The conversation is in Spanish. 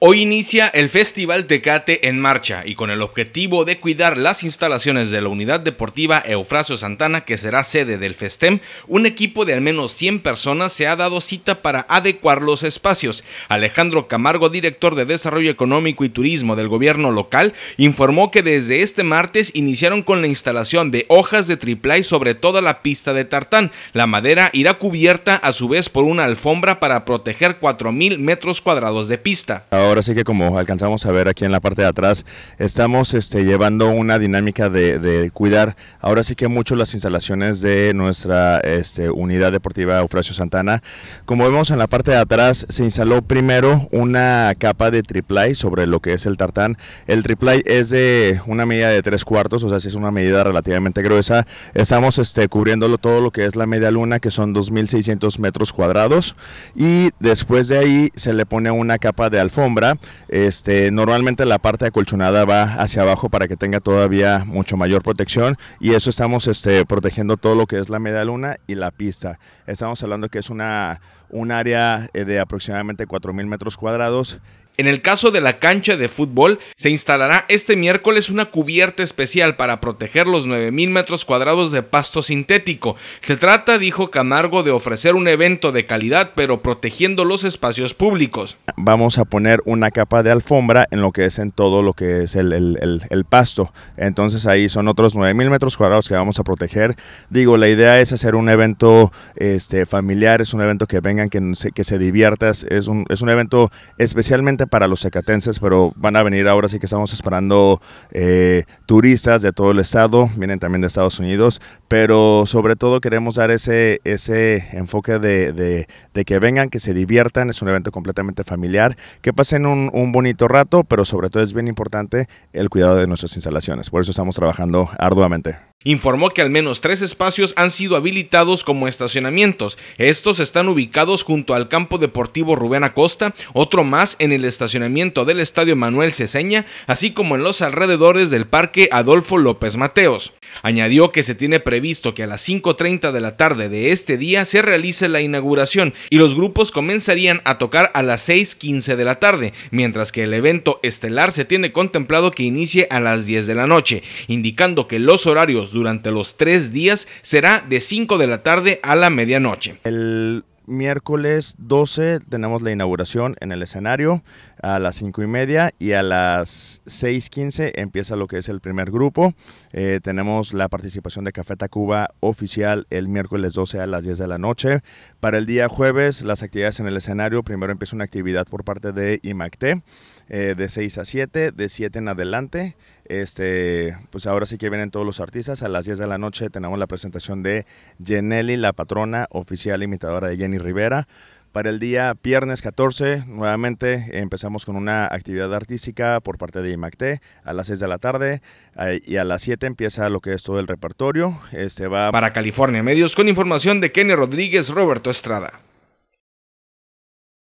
Hoy inicia el Festival Tecate en marcha y con el objetivo de cuidar las instalaciones de la unidad deportiva Eufrasio Santana, que será sede del Festem, un equipo de al menos 100 personas se ha dado cita para adecuar los espacios. Alejandro Camargo, director de Desarrollo Económico y Turismo del gobierno local, informó que desde este martes iniciaron con la instalación de hojas de triplay sobre toda la pista de tartán. La madera irá cubierta a su vez por una alfombra para proteger 4.000 metros cuadrados de pista ahora sí que como alcanzamos a ver aquí en la parte de atrás, estamos este, llevando una dinámica de, cuidar ahora sí que mucho las instalaciones de nuestra este, unidad deportiva Eufrasio Santana. Como vemos en la parte de atrás, se instaló primero una capa de triplay sobre lo que es el tartán. El triplay es de una medida de tres cuartos, o sea, si es una medida relativamente gruesa. Estamos este, cubriéndolo todo lo que es la media luna, que son 2.600 metros cuadrados. Y después de ahí se le pone una capa de alfombra este, normalmente la parte acolchonada va hacia abajo para que tenga todavía mucho mayor protección y eso estamos este, protegiendo todo lo que es la media luna y la pista. Estamos hablando que es una, un área eh, de aproximadamente 4.000 metros cuadrados en el caso de la cancha de fútbol, se instalará este miércoles una cubierta especial para proteger los mil metros cuadrados de pasto sintético. Se trata, dijo Camargo, de ofrecer un evento de calidad pero protegiendo los espacios públicos vamos a poner una capa de alfombra en lo que es en todo lo que es el, pasto. Entonces ahí son otros 9000 metros cuadrados que vamos a proteger. Digo, la idea es hacer un evento este, familiar, es un evento que vengan, que se, que se diviertas. Es un, es un evento especialmente para los secatenses pero van a venir ahora sí que estamos esperando eh, turistas de todo el estado, vienen también de Estados Unidos, pero sobre todo queremos dar ese, ese enfoque de que vengan, que se diviertan. Es un evento completamente familiar que pasen un bonito rato, pero sobre todo es bien importante el cuidado de nuestras instalaciones. Por eso estamos trabajando arduamente informó que al menos tres espacios han sido habilitados como estacionamientos. Estos están ubicados junto al campo deportivo Rubén Acosta, otro más en el estacionamiento del estadio Manuel Ceseña, así como en los alrededores del parque Adolfo López Mateos. Añadió que se tiene previsto que a las 5.30 de la tarde de este día se realice la inauguración y los grupos comenzarían a tocar a las 6.15 de la tarde, mientras que el evento estelar se tiene contemplado que inicie a las 10 de la noche, indicando que los horarios durante los tres días será de 5 de la tarde a la medianoche. El miércoles 12 tenemos la inauguración en el escenario a las 5 y media y a las 6.15 empieza lo que es el primer grupo. Eh, tenemos la participación de Café Tacuba oficial el miércoles 12 a las 10 de la noche. Para el día jueves las actividades en el escenario, primero empieza una actividad por parte de IMACTE eh, de 6 a 7, de 7 en adelante. Este, pues ahora sí que vienen todos los artistas. A las 10 de la noche tenemos la presentación de Jenelli, la patrona oficial imitadora de Jenny Rivera. Para el día viernes 14, nuevamente empezamos con una actividad artística por parte de IMACTE a las 6 de la tarde eh, y a las 7 empieza lo que es todo el repertorio. Este va para California Medios con información de Kenny Rodríguez, Roberto Estrada.